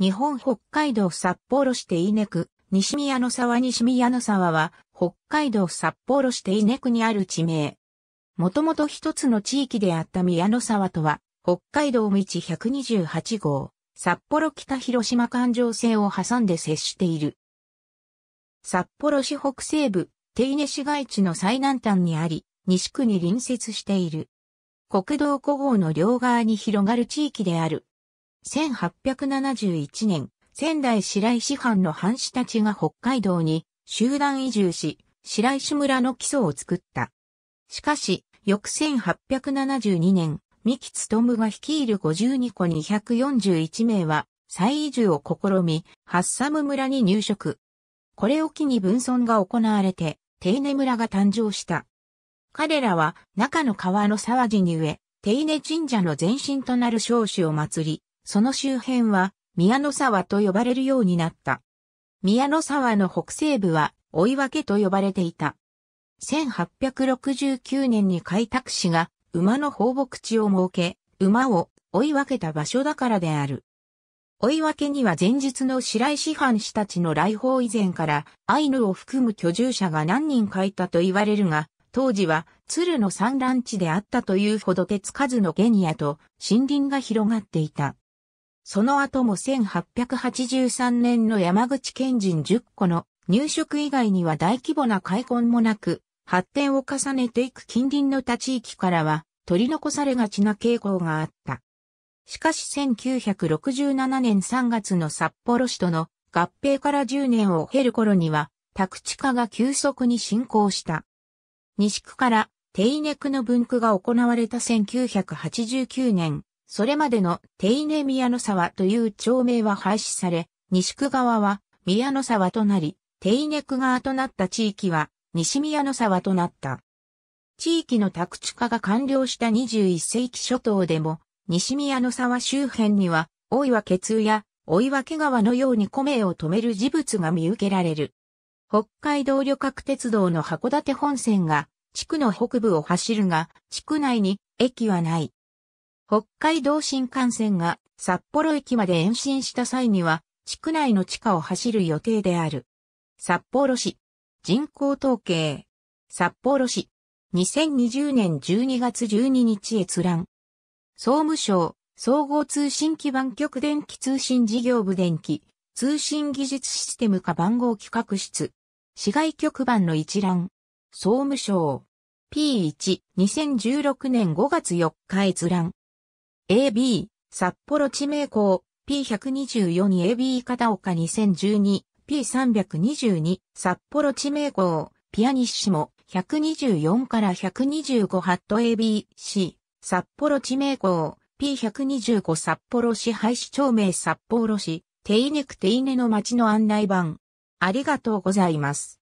日本北海道札幌市手稲区、西宮の沢西宮の沢は、北海道札幌市手稲区にある地名。もともと一つの地域であった宮の沢とは、北海道道128号、札幌北広島環状線を挟んで接している。札幌市北西部、手稲市街地の最南端にあり、西区に隣接している。国道5号の両側に広がる地域である。1871年、仙台白石藩の藩士たちが北海道に集団移住し、白石村の基礎を作った。しかし、翌1872年、三木勤が率いる52個241名は再移住を試み、ハッサム村に入植。これを機に分村が行われて、テイネ村が誕生した。彼らは中の川の沢地に植え、テイネ神社の前身となる少子を祭り、その周辺は宮の沢と呼ばれるようになった。宮の沢の北西部は追分けと呼ばれていた。1869年に開拓士が馬の放牧地を設け、馬を追い分けた場所だからである。追い分けには前日の白石藩士たちの来訪以前からアイヌを含む居住者が何人かいたと言われるが、当時は鶴の産卵地であったというほど手つかずのゲニアと森林が広がっていた。その後も1883年の山口県人10個の入植以外には大規模な開墾もなく、発展を重ねていく近隣の他地域からは取り残されがちな傾向があった。しかし1967年3月の札幌市との合併から10年を経る頃には、宅地化が急速に進行した。西区から、テイネの分区が行われた1989年、それまでの手稲宮の沢という町名は廃止され、西区側は宮の沢となり、手稲区側となった地域は西宮の沢となった。地域の宅地化が完了した21世紀初頭でも、西宮の沢周辺には、大岩血や追分川のように米を止める事物が見受けられる。北海道旅客鉄道の函館本線が地区の北部を走るが、地区内に駅はない。北海道新幹線が札幌駅まで延伸した際には、地区内の地下を走る予定である。札幌市、人口統計。札幌市、2020年12月12日閲覧。総務省、総合通信基盤局電気通信事業部電気、通信技術システム化番号企画室。市外局番の一覧。総務省。P1、2016年5月4日閲覧。AB、札幌地名校、P124 に AB 片岡2012、P322、札幌地名校、ピアニッシモ、124から125ハット ABC、札幌地名校、P125 札幌市廃止町名札幌市、テイネクテイネの町の案内板。ありがとうございます。